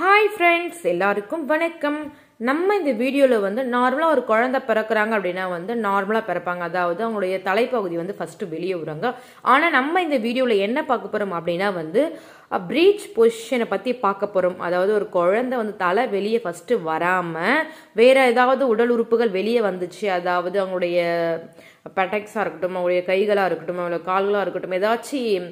hi friends எல்லாருக்கும் வணக்கம் நம்ம இந்த வீடியோவில் வந்து நார்மலாக ஒரு குழந்தை பிறக்கிறாங்க அப்படின்னா வந்து நார்மலாக பிறப்பாங்க அதாவது அவங்களுடைய தலைப்பகுதி வந்து ஃபஸ்ட்டு வெளியே விடுறாங்க ஆனால் நம்ம இந்த வீடியோவில் என்ன பார்க்க போகிறோம் அப்படின்னா வந்து ப்ரீச் பொசிஷனை பற்றி பார்க்க போகிறோம் அதாவது ஒரு குழந்தை வந்து தலை வெளியே ஃபஸ்ட்டு வராமல் வேறு ஏதாவது உடல் உறுப்புகள் வெளியே வந்துச்சு அதாவது அவங்களுடைய பெட்டக்ஸாக இருக்கட்டும் அவங்களுடைய கைகளாக இருக்கட்டும் அவங்களோட கால்களாக இருக்கட்டும் ஏதாச்சும்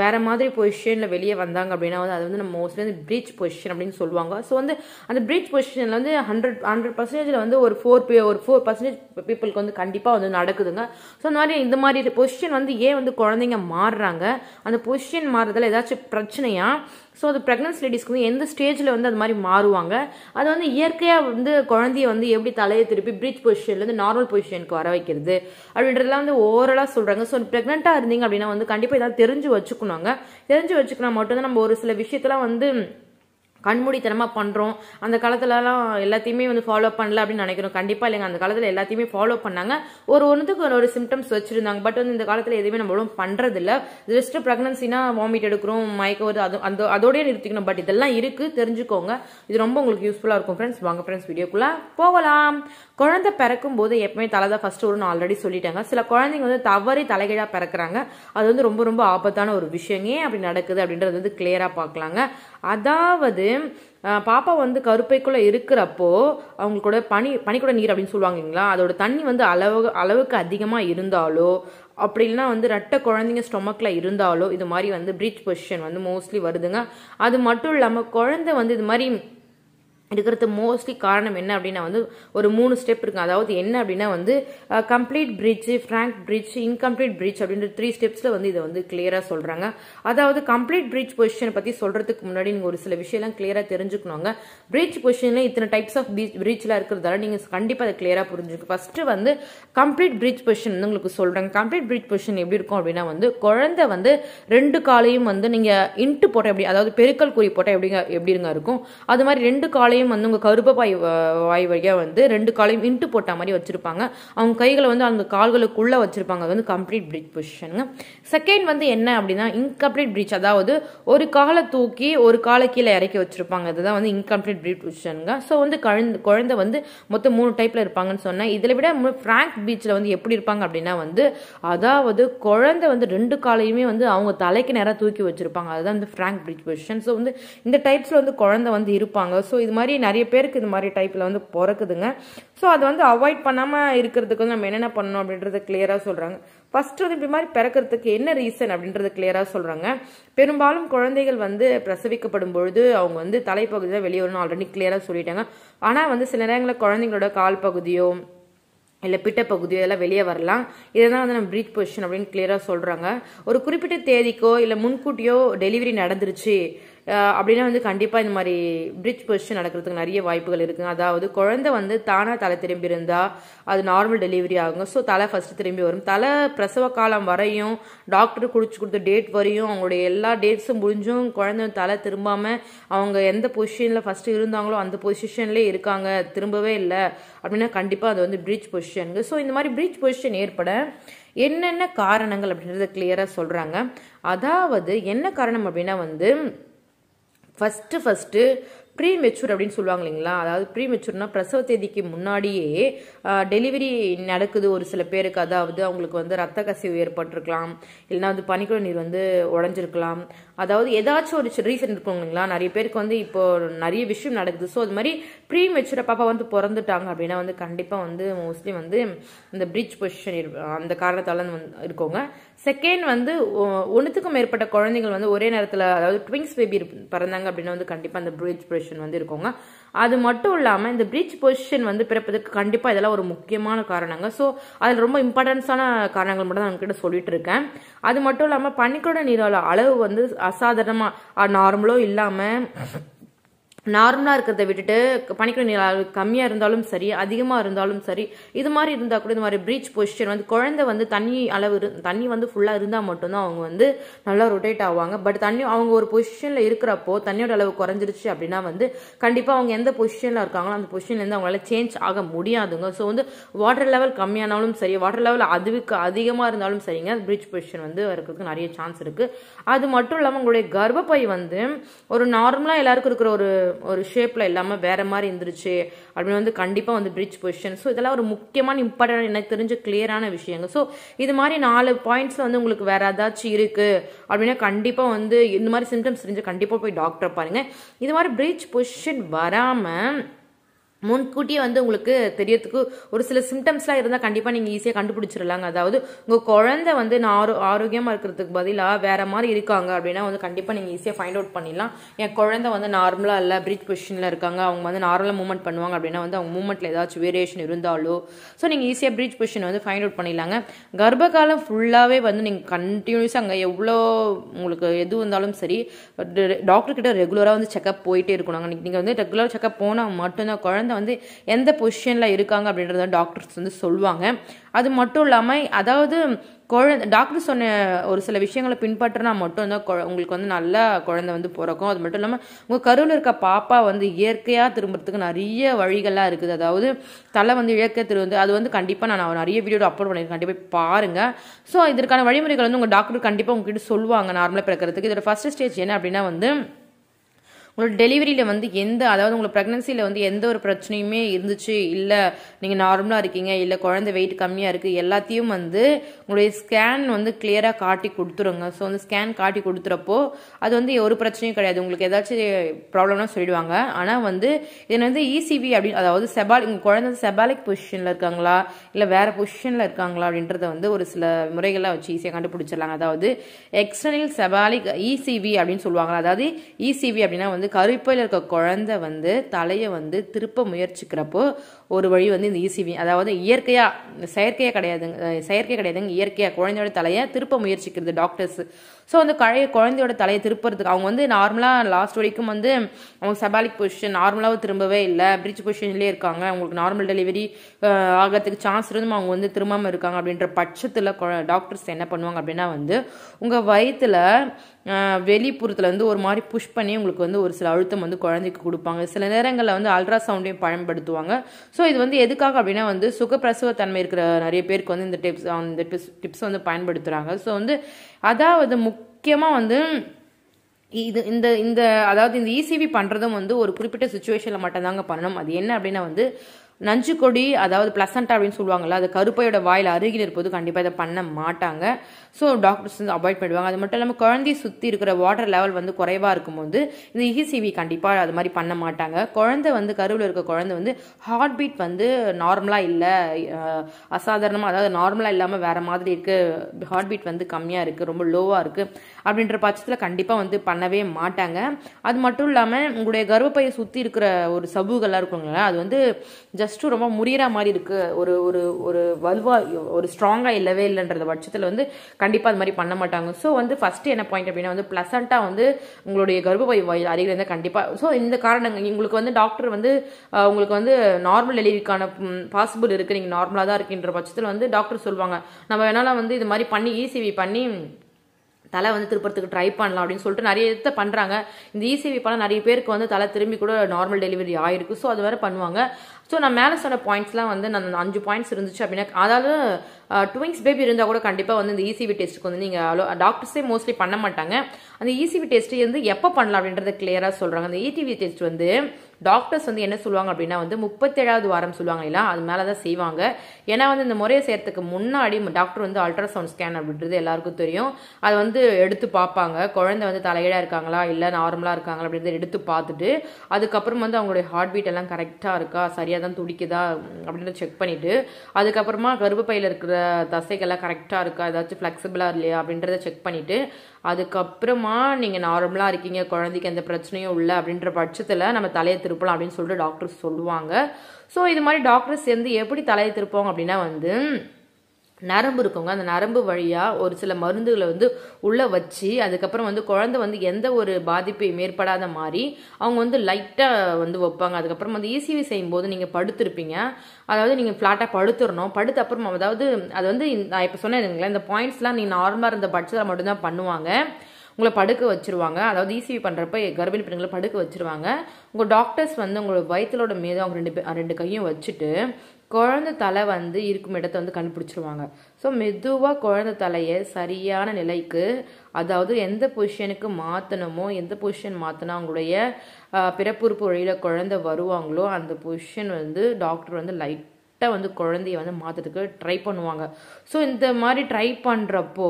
வேறு மாதிரி பொசிஷனில் வெளியே வந்தாங்க அப்படின்னா வந்து அது வந்து நம்ம மோஸ்ட்லி வந்து ப்ரீச் பொசிஷன் அப்படின்னு சொல்லுவாங்க ஸோ வந்து அந்த ப்ரீச் பொசிஷனில் வந்து ஹண்ட்ரட் ஹண்ட்ரட் பர்சன்டேஜில் வந்து ஒரு ஃபோர் ஒரு ஃபோர் பர்சன்டேஜ் பீப்புளுக்கு வந்து கண்டிப்பாக வந்து நடக்குதுங்க ஸோ அந்த மாதிரி இந்த மாதிரி பொசிஷன் வந்து ஏன் வந்து குழந்தைங்க மாறுறாங்க அந்த பொசிஷன் மாறுறதுல ஏதாச்சும் பிரச்சனை பிரச்சனையா ஸோ அது ப்ரெக்னன்ஸ் லேடிஸ்க்கு வந்து எந்த ஸ்டேஜில் வந்து அது மாதிரி மாறுவாங்க அது வந்து இயற்கையாக வந்து குழந்தைய வந்து எப்படி தலையை திருப்பி பிரிட்ஜ் பொசிஷன்லேருந்து நார்மல் பொசிஷனுக்கு வர வைக்கிறது அப்படின்றதெல்லாம் வந்து ஓவராலாக சொல்கிறாங்க ஸோ ப்ரெக்னெண்ட்டாக இருந்தீங்க அப்படின்னா வந்து கண்டிப்பாக இதெல்லாம் தெரிஞ்சு வச்சுக்கணுங்க தெரிஞ்சு வச்சுக்கணும் மட்டும் தான் நம்ம ஒரு சில விஷயத்தெல்லாம் வந்து கண்மூடித்தனமாக பண்ணுறோம் அந்த காலத்துலலாம் எல்லாத்தையுமே வந்து ஃபாலோ பண்ணல அப்படின்னு நினைக்கிறோம் கண்டிப்பாக இல்லைங்க அந்த காலத்தில் எல்லாத்தையுமே ஃபாலோ பண்ணாங்க ஒரு ஒன்றுத்துக்கு ஒரு ஒரு சிம்டம்ஸ் வச்சுருந்தாங்க பட் வந்து இந்த காலத்தில் எதுவுமே நம்மளும் பண்ணுறதில்ல ஜஸ்ட் ப்ரெக்னன்சினா வாமிட் எடுக்கிறோம் மயக்க வருது அது அந்த அதோடய நிறுத்திக்கணும் பட் இதெல்லாம் இருக்குது தெரிஞ்சுக்கோங்க இது ரொம்ப உங்களுக்கு யூஸ்ஃபுல்லாக இருக்கும் ஃப்ரெண்ட்ஸ் வாங்க ஃப்ரெண்ட்ஸ் வீடியோக்குள்ளே போகலாம் குழந்தை பிறக்கும் போது எப்பவுமே தலை தான் ஃபஸ்ட்டு ஒரு நான் ஆல்ரெடி சொல்லிட்டாங்க சில குழந்தைங்க வந்து தவறி தலைகீழாக பிறக்கிறாங்க அது வந்து ரொம்ப ரொம்ப ஆபத்தான ஒரு விஷயம் ஏன் அப்படி நடக்குது அப்படின்றது வந்து கிளியராக பார்க்கலாங்க அதாவது பாப்பா வந்து கருப்பைக்குள்ளே இருக்கிறப்போ கூட பனி பனிக்கூட நீர் அப்படின்னு சொல்லுவாங்க இல்லைங்களா அதோட தண்ணி வந்து அளவு அளவுக்கு அதிகமாக இருந்தாலோ அப்படி இல்லைனா வந்து ரெட்டை குழந்தைங்க ஸ்டொமக்கில் இருந்தாலோ இது மாதிரி வந்து பிரீச் பொசிஷன் வந்து மோஸ்ட்லி வருதுங்க அது மட்டும் இல்லாமல் குழந்தை வந்து இது மாதிரி இருக்கிறது மோஸ்ட்லி காரணம் என்ன அப்படின்னா வந்து ஒரு மூணு ஸ்டெப் இருக்கும் அதாவது என்ன அப்படின்னா வந்து complete breech frank breech incomplete breech அப்படின்ற த்ரீ ஸ்டெப்ஸில் வந்து இதை வந்து கிளியராக சொல்கிறாங்க அதாவது கம்ப்ளீட் பிரிட்ஜ் பொசிஷனை பற்றி சொல்கிறதுக்கு முன்னாடி நீங்கள் ஒரு சில விஷயம்லாம் கிளியராக தெரிஞ்சுக்கணுங்க பிரிட்ஜ் பொசிஷனில் இத்தனை டைப்ஸ் ஆஃப் பீச் பிரிட்ஜ்லாம் இருக்கிறதால நீங்கள் கண்டிப்பாக அதை கிளியராக புரிஞ்சுக்கு ஃபஸ்ட்டு வந்து கம்ப்ளீட் பிரிட்ஜ் பொசிஷன் வந்து உங்களுக்கு சொல்கிறாங்க கம்ப்ளீட் பிரிட்ஜ் பொசிஷன் எப்படி இருக்கும் அப்படின்னா வந்து குழந்தை வந்து ரெண்டு காலையும் வந்து நீங்கள் இன்ட்டு போட்ட எப்படி அதாவது பெருக்கல் குறி போட்ட எப்படிங்க எப்படிங்க இருக்கும் அது மாதிரி ரெண்டு காலையும் காலையும் வந்து உங்கள் பாய் வாய் வழியாக வந்து ரெண்டு காலையும் இன்ட்டு போட்ட மாதிரி வச்சுருப்பாங்க அவங்க கைகளை வந்து அவங்க கால்களுக்குள்ளே வச்சுருப்பாங்க அது வந்து கம்ப்ளீட் பிரிட்ஜ் பொசிஷனுங்க செகண்ட் வந்து என்ன அப்படின்னா இன்கம்ப்ளீட் பிரிட்ஜ் அதாவது ஒரு காலை தூக்கி ஒரு காலை கீழே இறக்கி வச்சுருப்பாங்க அதுதான் வந்து இன்கம்ப்ளீட் பிரிட்ஜ் பொசிஷனுங்க ஸோ வந்து குழந்த குழந்தை வந்து மொத்தம் மூணு டைப்பில் இருப்பாங்கன்னு சொன்னேன் இதில் விட ஃப்ராங்க் பீச்சில் வந்து எப்படி இருப்பாங்க அப்படின்னா வந்து அதாவது குழந்தை வந்து ரெண்டு காலையுமே வந்து அவங்க தலைக்கு நேராக தூக்கி வச்சுருப்பாங்க அதுதான் வந்து ஃப்ராங்க் பிரிட்ஜ் பொசிஷன் ஸோ வந்து இந்த டைப்ஸில் வந்து குழந்தை வந்து இருப்பாங்க ஸோ இது மாதிரி மாதிரி நிறைய பேருக்கு இது மாதிரி டைப்பில் வந்து பிறக்குதுங்க ஸோ அதை வந்து அவாய்ட் பண்ணாமல் இருக்கிறதுக்கு வந்து நம்ம என்னென்ன பண்ணணும் அப்படின்றத கிளியராக சொல்கிறாங்க ஃபஸ்ட்டு வந்து இப்படி மாதிரி பிறக்கிறதுக்கு என்ன ரீசன் அப்படின்றது கிளியராக சொல்கிறாங்க பெரும்பாலும் குழந்தைகள் வந்து பிரசவிக்கப்படும் பொழுது அவங்க வந்து தலைப்பகுதியில் வெளியே வரணும் ஆல்ரெடி கிளியராக சொல்லிட்டாங்க ஆனால் வந்து சில நேரங்களில் குழந்தைங்களோட கால் பகுதியோ இல்லை பிட்ட பகுதியோ இதெல்லாம் வெளியே வரலாம் இதெல்லாம் வந்து நம்ம ப்ரீத் பொசிஷன் அப்படின்னு கிளியராக சொல்கிறாங்க ஒரு குறிப்பிட்ட தேதிக்கோ இல்லை முன்கூட்டியோ டெலிவரி நடந்துருச்சு அப்படின்னா வந்து கண்டிப்பாக இந்த மாதிரி பிரிட்ஜ் பொசிஷன் நடக்கிறதுக்கு நிறைய வாய்ப்புகள் இருக்குது அதாவது குழந்தை வந்து தானாக தலை திரும்பி இருந்தால் அது நார்மல் டெலிவரி ஆகும் ஸோ தலை ஃபஸ்ட்டு திரும்பி வரும் தலை பிரசவ காலம் வரையும் டாக்டர் குடிச்சு கொடுத்த டேட் வரையும் அவங்களுடைய எல்லா டேட்ஸும் முடிஞ்சும் குழந்தை தலை திரும்பாமல் அவங்க எந்த பொசிஷனில் ஃபஸ்ட்டு இருந்தாங்களோ அந்த பொசிஷன்லேயே இருக்காங்க திரும்பவே இல்லை அப்படின்னா கண்டிப்பாக அது வந்து பிரிட்ஜ் பொசிஷனுங்க ஸோ இந்த மாதிரி பிரிட்ஜ் பொசிஷன் ஏற்பட என்னென்ன காரணங்கள் அப்படின்றத கிளியராக சொல்கிறாங்க அதாவது என்ன காரணம் அப்படின்னா வந்து ஃபஸ்ட்டு ஃபஸ்ட்டு ப்ரீ மெச்சூர் அப்படின்னு சொல்லுவாங்க இல்லைங்களா அதாவது ப்ரீ மெச்சூர்னா பிரசவ தேதிக்கு முன்னாடியே டெலிவரி நடக்குது ஒரு சில பேருக்கு அதாவது அவங்களுக்கு வந்து ரத்த கசிவு ஏற்பட்டிருக்கலாம் இல்லைனா வந்து பனிக்குழ நீர் வந்து உடஞ்சிருக்கலாம் அதாவது ஏதாச்சும் ஒரு ரீசன் இருக்கும் இல்லைங்களா நிறைய பேருக்கு வந்து இப்போ நிறைய விஷயம் நடக்குது ஸோ அது மாதிரி ப்ரீ மெச்சூராக பாப்பா வந்து பிறந்துட்டாங்க அப்படின்னா வந்து கண்டிப்பாக வந்து மோஸ்ட்லி வந்து இந்த பிரிட்ஜ் பொசிஷன் அந்த காரணத்தால் இருக்கோங்க செகண்ட் வந்து ஒன்றுத்துக்கும் மேற்பட்ட குழந்தைகள் வந்து ஒரே நேரத்தில் அதாவது ட்விங்ஸ் பேபி பிறந்தாங்க அப்படின்னா வந்து கண்டிப்பாக அந்த பிரிட்ஜ் பொசிஷன் வந்து இருக்கோங்க அது மட்டும் இல்லாமல் இந்த பிரிட்ஜ் பொசிஷன் வந்து பிறப்பதற்கு கண்டிப்பாக இதெல்லாம் ஒரு முக்கியமான காரணங்க ஸோ அதில் ரொம்ப இம்பார்ட்டன்ஸான காரணங்கள் மட்டும் தான் கிட்ட சொல்லிட்டு இருக்கேன் அது மட்டும் இல்லாமல் பனிக்கூட நீரோட அளவு வந்து அசாதாரணமாக நார்மலோ இல்லாமல் நார்மலாக இருக்கிறத விட்டுட்டு பனிக்கணி அளவு கம்மியாக இருந்தாலும் சரி அதிகமாக இருந்தாலும் சரி இது மாதிரி இருந்தால் கூட இந்த மாதிரி ப்ரீச் பொசிஷன் வந்து குழந்தை வந்து தண்ணி அளவு இரு தண்ணி வந்து ஃபுல்லாக இருந்தால் மட்டும்தான் அவங்க வந்து நல்லா ரொட்டேட் ஆவாங்க பட் தண்ணி அவங்க ஒரு பொசிஷனில் இருக்கிறப்போ தண்ணியோட அளவு குறைஞ்சிருச்சு அப்படின்னா வந்து கண்டிப்பாக அவங்க எந்த பொசிஷனில் இருக்காங்களோ அந்த பொசிஷன்லேருந்து அவங்களால சேஞ்ச் ஆக முடியாதுங்க ஸோ வந்து வாட்டர் லெவல் கம்மியானாலும் சரி வாட்டர் லெவல் அதுவுக்கு அதிகமாக இருந்தாலும் சரிங்க ப்ரீச் பொசிஷன் வந்து இருக்கிறதுக்கு நிறைய சான்ஸ் இருக்குது அது மட்டும் இல்லாமல் உங்களுடைய கர்ப்பப்பை வந்து ஒரு நார்மலாக எல்லாருக்கும் இருக்கிற ஒரு ஒரு ஷேப்பில் இல்லாமல் வேறு மாதிரி இருந்துருச்சு அப்படின்னு வந்து கண்டிப்பாக வந்து பிரிட்ஜ் பொசிஷன் ஸோ இதெல்லாம் ஒரு முக்கியமான இம்பார்ட்டன் எனக்கு தெரிஞ்ச கிளியரான விஷயங்கள் ஸோ இது மாதிரி நாலு பாயிண்ட்ஸ் வந்து உங்களுக்கு வேறு ஏதாச்சும் இருக்குது அப்படின்னா கண்டிப்பாக வந்து இந்த மாதிரி சிம்டம்ஸ் தெரிஞ்சு கண்டிப்பாக போய் டாக்டரை பாருங்கள் இது மாதிரி பிரிட்ஜ் பொசிஷன் வராமல் முன்கூட்டியே வந்து உங்களுக்கு தெரியறதுக்கு ஒரு சில சிம்டம்ஸ்லாம் இருந்தால் கண்டிப்பாக நீங்கள் ஈஸியாக கண்டுபிடிச்சிடலாங்க அதாவது உங்கள் குழந்தை வந்து நான் ஆரோ ஆரோக்கியமாக இருக்கிறதுக்கு பதிலாக வேறு மாதிரி இருக்காங்க அப்படின்னா வந்து கண்டிப்பாக நீங்கள் ஈஸியாக ஃபைண்ட் அவுட் பண்ணிடலாம் என் குழந்தை வந்து நார்மலாக இல்லை பிரீத் பொசிஷனில் இருக்காங்க அவங்க வந்து நார்மலாக மூவ்மெண்ட் பண்ணுவாங்க அப்படின்னா வந்து அவங்க மூவ்மெண்ட்டில் ஏதாச்சும் வேரியேஷன் இருந்தாலோ ஸோ நீங்கள் ஈஸியாக பிரீத் பொசிஷன் வந்து ஃபைண்ட் அவுட் பண்ணிடலாங்க கர்ப்ப காலம் ஃபுல்லாகவே வந்து நீங்கள் கண்டினியூஸாக அங்கே எவ்வளோ உங்களுக்கு எது இருந்தாலும் சரி கிட்ட ரெகுலராக வந்து செக்அப் போயிட்டே இருக்கணும் நீங்கள் வந்து ரெகுலர் செக்அப் போனால் மட்டும்தான் குழந்தை குழந்தை வந்து எந்த பொசிஷனில் இருக்காங்க அப்படின்றத டாக்டர்ஸ் வந்து சொல்லுவாங்க அது மட்டும் இல்லாமல் அதாவது குழந்தை டாக்டர் சொன்ன ஒரு சில விஷயங்களை பின்பற்றினா மட்டும் தான் உங்களுக்கு வந்து நல்லா குழந்தை வந்து பிறக்கும் அது மட்டும் இல்லாமல் உங்கள் கருவில் இருக்க பாப்பா வந்து இயற்கையாக திரும்புறதுக்கு நிறைய வழிகள்லாம் இருக்குது அதாவது தலை வந்து இயற்கை திரும்புது அது வந்து கண்டிப்பாக நான் நிறைய வீடியோ அப்லோட் பண்ணியிருக்கேன் கண்டிப்பாக பாருங்கள் ஸோ இதற்கான வழிமுறைகள் வந்து உங்கள் டாக்டர் கண்டிப்பாக உங்ககிட்ட சொல்லுவாங்க நார்மலாக பிறக்கிறதுக்கு இதோட ஃபஸ்ட்டு ஸ்டேஜ் என்ன அப்படின்னா வந்து உங்களுக்கு டெலிவரியில் வந்து எந்த அதாவது உங்களுக்கு ப்ரெக்னன்சியில் வந்து எந்த ஒரு பிரச்சனையுமே இருந்துச்சு இல்லை நீங்கள் நார்மலாக இருக்கீங்க இல்லை குழந்தை வெயிட் கம்மியாக இருக்குது எல்லாத்தையும் வந்து உங்களுடைய ஸ்கேன் வந்து கிளியராக காட்டி கொடுத்துருங்க ஸோ வந்து ஸ்கேன் காட்டி கொடுத்துறப்போ அது வந்து ஒரு பிரச்சனையும் கிடையாது உங்களுக்கு ஏதாச்சும் ப்ராப்ளம்னா சொல்லிடுவாங்க ஆனால் வந்து இதில் வந்து இசிவி அப்படின்னு அதாவது செபால் உங்கள் குழந்தை செபாலிக் பொசிஷனில் இருக்காங்களா இல்லை வேறு பொசிஷனில் இருக்காங்களா அப்படின்றத வந்து ஒரு சில முறைகளாக வச்சு ஈஸியாக கண்டுபிடிச்சிடலாங்க அதாவது எக்ஸ்டர்னல் செபாலிக் இசிவி அப்படின்னு சொல்லுவாங்க அதாவது இசிவி e அப்படின்னா வந்து கருப்பையில் இருக்க குழந்தை வந்து தலையை வந்து திருப்ப முயற்சிக்கிறப்போ ஒரு வழி வந்து இந்த இசிவி e அதாவது இயற்கையாக செயற்கையாக கிடையாதுங்க செயற்கை கிடையாதுங்க இயற்கையாக குழந்தையோட தலையை திருப்ப முயற்சிக்கிறது டாக்டர்ஸ் ஸோ வந்து கழைய குழந்தையோட தலையை திருப்புறதுக்கு அவங்க வந்து நார்மலாக லாஸ்ட் வரைக்கும் வந்து அவங்க செபாலிக் பொசிஷன் நார்மலாக திரும்பவே இல்லை பிரிட்ஜ் பொசிஷன்லேயே இருக்காங்க அவங்களுக்கு நார்மல் டெலிவரி ஆகிறதுக்கு சான்ஸ் இருந்தும் அவங்க வந்து திரும்பாமல் இருக்காங்க அப்படின்ற பட்சத்தில் டாக்டர்ஸ் என்ன பண்ணுவாங்க அப்படின்னா வந்து உங்கள் வயிற்றில் வெளிப்புறத்தில் வந்து ஒரு மாதிரி புஷ் பண்ணி உங்களுக்கு வந்து ஒரு சில அழுத்தம் வந்து குழந்தைக்கு கொடுப்பாங்க சில நேரங்களில் வந்து அல்ட்ராசவுண்டையும் பயன்படுத்துவாங்க ஸோ ஸோ இது வந்து எதுக்காக அப்படின்னா வந்து சுகப்பிரசவத்தன்மை இருக்கிற நிறைய பேருக்கு வந்து இந்த டிப்ஸ் அந்த டிப்ஸ் டிப்ஸ் வந்து பயன்படுத்துகிறாங்க ஸோ வந்து அதாவது முக்கியமாக வந்து இது இந்த இந்த அதாவது இந்த இசிவி e பண்ணுறதும் வந்து ஒரு குறிப்பிட்ட சுச்சுவேஷனில் மட்டும்தாங்க பண்ணணும் அது என்ன அப்படின்னா வந்து நஞ்சு கொடி அதாவது பிளசண்டா அப்படின்னு சொல்லுவாங்கல்ல அது கருப்பையோட வாயில் அருகில் இருப்பது கண்டிப்பாக இதை பண்ண மாட்டாங்க ஸோ டாக்டர்ஸ் வந்து அவாய்ட் பண்ணுவாங்க அது மட்டும் இல்லாமல் குழந்தை சுற்றி இருக்கிற வாட்டர் லெவல் வந்து குறைவாக இருக்கும்போது இந்த இஹிசிவி e கண்டிப்பாக அது மாதிரி பண்ண மாட்டாங்க குழந்தை வந்து கருவில் இருக்க குழந்தை வந்து ஹார்ட் பீட் வந்து நார்மலாக இல்லை அசாதாரணமாக அதாவது நார்மலாக இல்லாமல் வேறு மாதிரி இருக்குது ஹார்ட் பீட் வந்து கம்மியாக இருக்குது ரொம்ப லோவாக இருக்குது அப்படின்ற பட்சத்தில் கண்டிப்பாக வந்து பண்ணவே மாட்டாங்க அது மட்டும் இல்லாமல் உங்களுடைய கர்ப்பப்பையை சுற்றி இருக்கிற ஒரு சபுகள்லாம் இருக்குங்களா அது வந்து ஜஸ்ட் ப்ளஸ் டூ ரொம்ப முறிகிற மாதிரி இருக்குது ஒரு ஒரு ஒரு வலுவாக ஒரு ஸ்ட்ராங்காக இல்லவே இல்லைன்றத பட்சத்தில் வந்து கண்டிப்பாக அது மாதிரி பண்ண மாட்டாங்க ஸோ வந்து ஃபஸ்ட்டு என்ன பாயிண்ட் அப்படின்னா வந்து ப்ளசண்ட்டாக வந்து உங்களுடைய கர்ப்பப்பை அருகில் இருந்தால் கண்டிப்பாக ஸோ இந்த காரணங்கள் உங்களுக்கு வந்து டாக்டர் வந்து உங்களுக்கு வந்து நார்மல் டெலிவரிக்கான பாசிபிள் இருக்குது நீங்கள் நார்மலாக தான் இருக்குன்ற பட்சத்தில் வந்து டாக்டர் சொல்லுவாங்க நம்ம வேணாலும் வந்து இது மாதிரி பண்ணி ஈசிவி e பண்ணி தலை வந்து திருப்பறத்துக்கு ட்ரை பண்ணலாம் அப்படின்னு சொல்லிட்டு நிறைய இதை பண்ணுறாங்க இந்த இசிவி e பண்ண நிறைய பேருக்கு வந்து தலை திரும்பி கூட நார்மல் டெலிவரி ஆகிருக்கு ஸோ அது வேறு பண்ணுவாங்க ஸோ நான் மேலே சொன்ன பாயிண்ட்ஸ்லாம் வந்து நான் அஞ்சு பாயிண்ட்ஸ் இருந்துச்சு அப்படின்னா அதாவது டுவிங்ஸ் பேபி இருந்தால் கூட கண்டிப்பாக வந்து இந்த இசிவி e டெஸ்ட்டுக்கு வந்து நீங்கள் அலோ டாக்டர்ஸே மோஸ்ட்லி பண்ண மாட்டாங்க அந்த இசிவி e டெஸ்ட்டு வந்து எப்போ பண்ணலாம் அப்படின்றத கிளியராக சொல்கிறாங்க அந்த இடிவி e டெஸ்ட் வந்து டாக்டர்ஸ் வந்து என்ன சொல்லுவாங்க அப்படின்னா வந்து முப்பத்தேழாவது வாரம் சொல்லுவாங்க இல்லையா அது மேலே தான் செய்வாங்க ஏன்னா வந்து இந்த முறையை செய்யறதுக்கு முன்னாடி டாக்டர் வந்து அல்ட்ராசவுண்ட் ஸ்கேன் அப்படின்றது எல்லாருக்கும் தெரியும் அதை வந்து எடுத்து பார்ப்பாங்க குழந்தை வந்து தலையீடாக இருக்காங்களா இல்லை நார்மலாக இருக்காங்களா அப்படின்றத எடுத்து பார்த்துட்டு அதுக்கப்புறம் வந்து அவங்களுடைய ஹார்ட் பீட் எல்லாம் கரெக்டாக இருக்கா சரியாக தான் துடிக்குதா அப்படின்னு செக் பண்ணிவிட்டு அதுக்கப்புறமா கருப்பையில் இருக்கிற தசைகள்லாம் கரெக்டாக இருக்கா ஏதாச்சும் ஃப்ளெக்சிபிளாக இல்லையா அப்படின்றத செக் பண்ணிவிட்டு அதுக்கப்புறமா நீங்கள் நார்மலாக இருக்கீங்க குழந்தைக்கு எந்த பிரச்சனையும் இல்லை அப்படின்ற பட்சத்தில் நம்ம தலையை திருப்பலாம் அப்படின்னு சொல்லிட்டு டாக்டர்ஸ் சொல்லுவாங்க ஸோ இது மாதிரி டாக்டர்ஸ் சேர்ந்து எப்படி தலையை திருப்போம் அப்படின்னா வந்து நரம்பு இருக்குங்க அந்த நரம்பு வழியாக ஒரு சில மருந்துகளை வந்து உள்ளே வச்சு அதுக்கப்புறம் வந்து குழந்தை வந்து எந்த ஒரு பாதிப்பையும் ஏற்படாத மாதிரி அவங்க வந்து லைட்டாக வந்து வைப்பாங்க அதுக்கப்புறம் வந்து இசிவி e போது நீங்கள் படுத்துருப்பீங்க அதாவது நீங்கள் ஃப்ளாட்டாக படுத்துடணும் படுத்த அப்புறம் அதாவது அது வந்து நான் இப்போ சொன்னேன் இந்த பாயிண்ட்ஸ்லாம் நீங்கள் நார்மலாக இருந்த பட்சத்தில் மட்டும்தான் பண்ணுவாங்க உங்களை படுக்க வச்சிருவாங்க அதாவது இசிவி e பண்ணுறப்ப கர்ப்பிணி பெண்களை படுக்க வச்சிருவாங்க உங்கள் டாக்டர்ஸ் வந்து உங்களோட வயத்திலோட மீது அவங்க ரெண்டு ரெண்டு கையும் வச்சுட்டு குழந்த தலை வந்து இருக்கும் இடத்த வந்து கண்டுபிடிச்சிருவாங்க ஸோ மெதுவாக குழந்த தலையை சரியான நிலைக்கு அதாவது எந்த பொசிஷனுக்கு மாற்றணுமோ எந்த பொசிஷன் மாற்றினா அவங்களுடைய பிறப்புறுப்பு வழியில் குழந்த வருவாங்களோ அந்த பொசிஷன் வந்து டாக்டர் வந்து லைட் கரெக்டாக வந்து குழந்தைய வந்து மாற்றுறதுக்கு ட்ரை பண்ணுவாங்க ஸோ இந்த மாதிரி ட்ரை பண்ணுறப்போ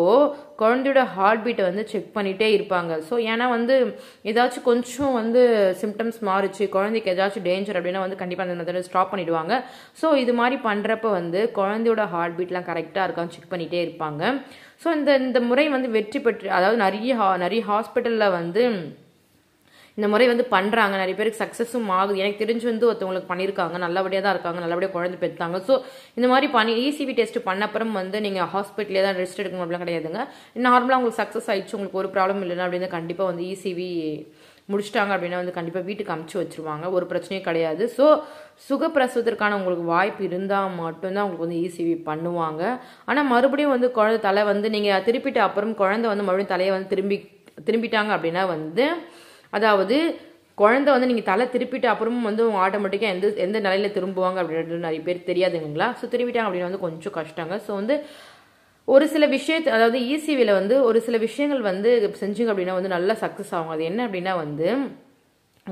குழந்தையோட ஹார்ட் பீட்டை வந்து செக் பண்ணிகிட்டே இருப்பாங்க ஸோ ஏன்னா வந்து ஏதாச்சும் கொஞ்சம் வந்து சிம்டம்ஸ் மாறிச்சு குழந்தைக்கு ஏதாச்சும் டேஞ்சர் அப்படின்னா வந்து கண்டிப்பாக அந்த தடவை ஸ்டாப் பண்ணிவிடுவாங்க ஸோ இது மாதிரி பண்ணுறப்ப வந்து குழந்தையோட ஹார்ட் பீட்லாம் கரெக்டாக இருக்கான்னு செக் பண்ணிகிட்டே இருப்பாங்க ஸோ இந்த இந்த முறை வந்து வெற்றி பெற்று அதாவது நிறைய நிறைய ஹாஸ்பிட்டலில் வந்து இந்த முறை வந்து பண்ணுறாங்க நிறைய பேருக்கு சக்ஸஸும் ஆகுது எனக்கு தெரிஞ்சு வந்து ஒருத்தவங்களுக்கு பண்ணியிருக்காங்க நல்லபடியாக தான் இருக்காங்க நல்லபடியாக குழந்தை பெற்றாங்க ஸோ இந்த மாதிரி பண்ணி இசிபி e டெஸ்ட் பண்ண அப்புறம் வந்து நீங்கள் ஹாஸ்பிட்டலே தான் ரெஸ்ட் எடுக்கணும் அப்படிலாம் கிடையாதுங்க நார்மலாக உங்களுக்கு சக்ஸஸ் ஆயிடுச்சு உங்களுக்கு ஒரு ப்ராப்ளம் இல்லைன்னா அப்படின்னு கண்டிப்பாக வந்து இசிவி e முடிச்சிட்டாங்க அப்படின்னா வந்து கண்டிப்பாக வீட்டுக்கு அமுச்சு வச்சுருவாங்க ஒரு பிரச்சனையும் கிடையாது ஸோ சுகப்பிரசவத்திற்கான உங்களுக்கு வாய்ப்பு இருந்தால் மட்டும்தான் உங்களுக்கு வந்து இசிவி e பண்ணுவாங்க ஆனால் மறுபடியும் வந்து குழந்தை தலை வந்து நீங்கள் திருப்பிட்டு அப்புறம் குழந்தை வந்து மறுபடியும் தலையை வந்து திரும்பி திரும்பிட்டாங்க அப்படின்னா வந்து அதாவது குழந்தை வந்து நீங்கள் தலை திருப்பிட்டு அப்புறமும் வந்து அவங்க ஆட்டோமேட்டிக்காக எந்த எந்த நிலையில் திரும்புவாங்க அப்படின்றது நிறைய பேர் தெரியாதுங்களா ஸோ திரும்பிட்டாங்க அப்படின்னு வந்து கொஞ்சம் கஷ்டங்க ஸோ வந்து ஒரு சில விஷயத்து அதாவது இசிவியில் e வந்து ஒரு சில விஷயங்கள் வந்து செஞ்சுங்க அப்படின்னா வந்து நல்லா சக்ஸஸ் ஆகும் அது என்ன அப்படின்னா வந்து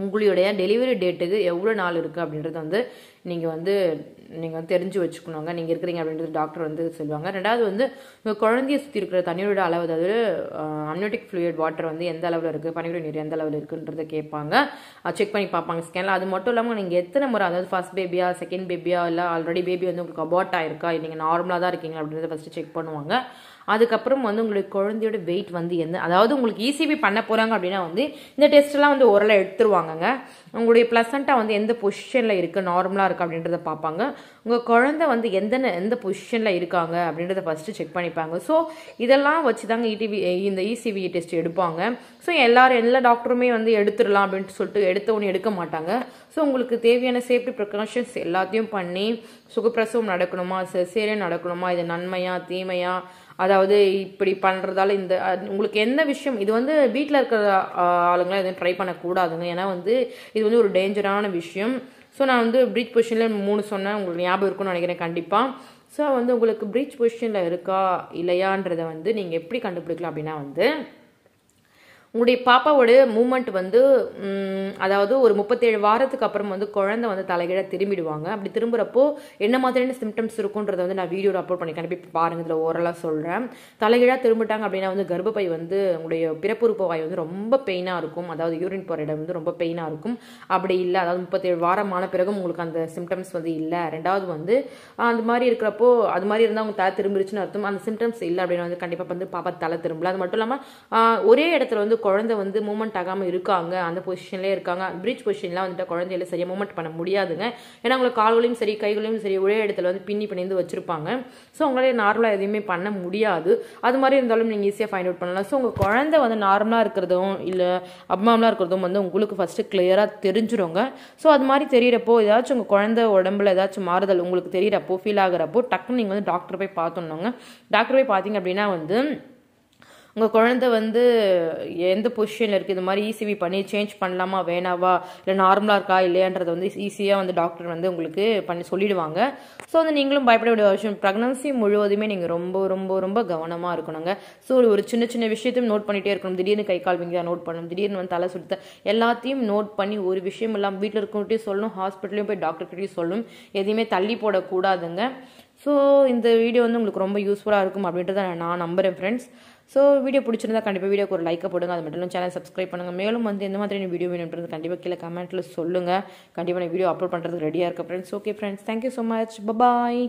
உங்களுடைய டெலிவரி டேட்டுக்கு எவ்வளோ நாள் இருக்குது அப்படின்றத வந்து நீங்கள் வந்து நீங்கள் வந்து தெரிஞ்சு வச்சுக்கணுங்க நீங்கள் இருக்கிறீங்க அப்படின்றது டாக்டர் வந்து சொல்லுவாங்க ரெண்டாவது வந்து உங்கள் குழந்தைய சுற்றி இருக்கிற தண்ணியோட அளவு அதாவது அம்னோட்டிக் ஃப்ளூயிட் வாட்டர் வந்து எந்த அளவில் இருக்குது பனியோட நீர் எந்த அளவில் இருக்குன்றத கேட்பாங்க செக் பண்ணி பார்ப்பாங்க ஸ்கேனில் அது மட்டும் இல்லாமல் நீங்கள் எத்தனை முறை அதாவது ஃபஸ்ட் பேபியா செகண்ட் பேபியா இல்லை ஆல்ரெடி பேபி வந்து உங்களுக்கு அபார்ட் ஆயிருக்கா நீங்கள் நார்மலாக தான் இருக்கீங்க அப்படின்றத ஃபஸ்ட்டு செக் பண்ணுவாங்க அதுக்கப்புறம் வந்து உங்களுக்கு குழந்தையோட வெயிட் வந்து என்ன அதாவது உங்களுக்கு இசிபி e பண்ண போகிறாங்க அப்படின்னா வந்து இந்த டெஸ்ட்லாம் வந்து ஓரளவு எடுத்துருவாங்கங்க உங்களுடைய ப்ளசண்ட்டாக வந்து எந்த பொசிஷனில் இருக்குது நார்மலாக இருக்குது அப்படின்றத பார்ப்பாங்க உங்கள் குழந்தை வந்து எந்த எந்த பொசிஷனில் இருக்காங்க அப்படின்றத ஃபஸ்ட்டு செக் பண்ணிப்பாங்க ஸோ இதெல்லாம் வச்சு தாங்க இடிவி e இந்த இசிவி e டெஸ்ட் எடுப்பாங்க ஸோ எல்லாரும் எல்லா டாக்டருமே வந்து எடுத்துடலாம் அப்படின்ட்டு சொல்லிட்டு எடுத்தவொன்னே எடுக்க மாட்டாங்க ஸோ உங்களுக்கு தேவையான சேஃப்டி ப்ரிகாஷன்ஸ் எல்லாத்தையும் பண்ணி சுகப்பிரசவம் நடக்கணுமா சிசேரியன் நடக்கணுமா இது நன்மையா தீமையா அதாவது இப்படி பண்ணுறதால இந்த உங்களுக்கு என்ன விஷயம் இது வந்து வீட்டில் இருக்கிற ஆளுங்களாம் எதுவும் ட்ரை பண்ணக்கூடாதுங்க ஏன்னா வந்து இது வந்து ஒரு டேஞ்சரான விஷயம் ஸோ நான் வந்து பிரீச் பொசிஷனில் மூணு சொன்னேன் உங்களுக்கு ஞாபகம் இருக்கும்னு நினைக்கிறேன் கண்டிப்பாக ஸோ வந்து உங்களுக்கு பிரீச் பொசிஷனில் இருக்கா இல்லையான்றதை வந்து நீங்கள் எப்படி கண்டுபிடிக்கலாம் அப்படின்னா வந்து உங்களுடைய பாப்பாவோட மூமெண்ட் வந்து அதாவது ஒரு முப்பத்தேழு வாரத்துக்கு அப்புறம் வந்து குழந்தை வந்து தலைகீழ திரும்பிடுவாங்க அப்படி திரும்புகிறப்போ என்ன மாதிரியான சிம்டம்ஸ் இருக்குன்றதை வந்து நான் வீடியோவில் அப்லோட் பண்ணி கண்டிப்பாக பாருங்கள் இதில் ஓரலாக சொல்கிறேன் தலைகீழாக திரும்பிட்டாங்க அப்படின்னா வந்து கர்ப்பப்பை வந்து உங்களுடைய பிறப்புறுப்பு வாய் வந்து ரொம்ப பெயினாக இருக்கும் அதாவது யூரின் போகிற இடம் வந்து ரொம்ப பெயினாக இருக்கும் அப்படி இல்லை அதாவது முப்பத்தேழு வாரமான பிறகு உங்களுக்கு அந்த சிம்டம்ஸ் வந்து இல்லை ரெண்டாவது வந்து அந்த மாதிரி இருக்கிறப்போ அது மாதிரி இருந்தால் அவங்க தலை திரும்பிருச்சுன்னு அர்த்தம் அந்த சிம்டம்ஸ் இல்லை அப்படின்னு வந்து கண்டிப்பாக வந்து பாப்பா தலை திரும்பல அது மட்டும் இல்லாமல் ஒரே இடத்துல வந்து குழந்தை வந்து மூமெண்ட் ஆகாமல் இருக்காங்க அந்த பொசிஷன்லேயே இருக்காங்க பிரிட்ஜ் பொசிஷன்லாம் வந்துட்டு குழந்தையில சரியாக மூமெண்ட் பண்ண முடியாதுங்க ஏன்னா அவங்களுக்கு கால்களையும் சரி கைகளையும் சரி ஒரே இடத்துல வந்து பின்னி பிணைந்து வச்சுருப்பாங்க ஸோ அவங்களே நார்மலாக எதுவுமே பண்ண முடியாது அது மாதிரி இருந்தாலும் நீங்கள் ஈஸியாக ஃபைண்ட் அவுட் பண்ணலாம் ஸோ உங்கள் குழந்தை வந்து நார்மலாக இருக்கிறதும் இல்லை அப்மாமலாக இருக்கிறதும் வந்து உங்களுக்கு ஃபஸ்ட்டு கிளியராக தெரிஞ்சிருங்க ஸோ அது மாதிரி தெரியிறப்போ ஏதாச்சும் உங்கள் குழந்தை உடம்புல ஏதாச்சும் மாறுதல் உங்களுக்கு தெரியிறப்போ ஃபீல் ஆகிறப்போ டக்குன்னு நீங்கள் வந்து டாக்டர் போய் பார்த்துடணுங்க டாக்டர் போய் பார்த்தீங்க அப்படின்னா வந்து உங்கள் குழந்தை வந்து எந்த பொசிஷனில் இருக்குது இது மாதிரி இசிவி e பண்ணி சேஞ்ச் பண்ணலாமா வேணாவா இல்லை நார்மலாக இருக்கா இல்லையான்றதை வந்து ஈஸியாக வந்து டாக்டர் வந்து உங்களுக்கு பண்ணி சொல்லிடுவாங்க ஸோ வந்து நீங்களும் பயப்பட வேண்டிய விஷயம் ப்ரெக்னன்சி முழுவதுமே நீங்கள் ரொம்ப ரொம்ப ரொம்ப கவனமாக இருக்கணுங்க ஸோ ஒரு சின்ன சின்ன விஷயத்தையும் நோட் பண்ணிகிட்டே இருக்கணும் திடீர்னு கை கால் விங்கி நோட் பண்ணணும் திடீர்னு வந்து தலை சுடுத்த எல்லாத்தையும் நோட் பண்ணி ஒரு விஷயம் இல்லாமல் வீட்டில் இருக்கவங்ககிட்டயும் சொல்லணும் ஹாஸ்பிட்டலையும் போய் டாக்டர்கிட்டையும் சொல்லணும் எதையுமே தள்ளி போடக்கூடாதுங்க ஸோ இந்த வீடியோ வந்து உங்களுக்கு ரொம்ப யூஸ்ஃபுல்லாக இருக்கும் அப்படின்றத நான் நம்புகிறேன் ஃப்ரெண்ட்ஸ் ஸோ வீடியோ பிடிச்சிருந்தா கண்டிப்பாக வீடியோக்கு ஒரு லைக்கை போடுங்க அது மட்டும் சேனல் சப்ஸ்கிரைப் பண்ணுங்கள் மேலும் வந்து எந்த மாதிரி வீடியோ வேணும்ன்றது கண்டிப்பாக கீழே கமெண்ட்டில் சொல்லுங்கள் கண்டிப்பாக நான் வீடியோ அப்லோட் பண்ணுறதுக்கு ரெடியாக இருக்கேன் friends okay friends thank you so much bye bye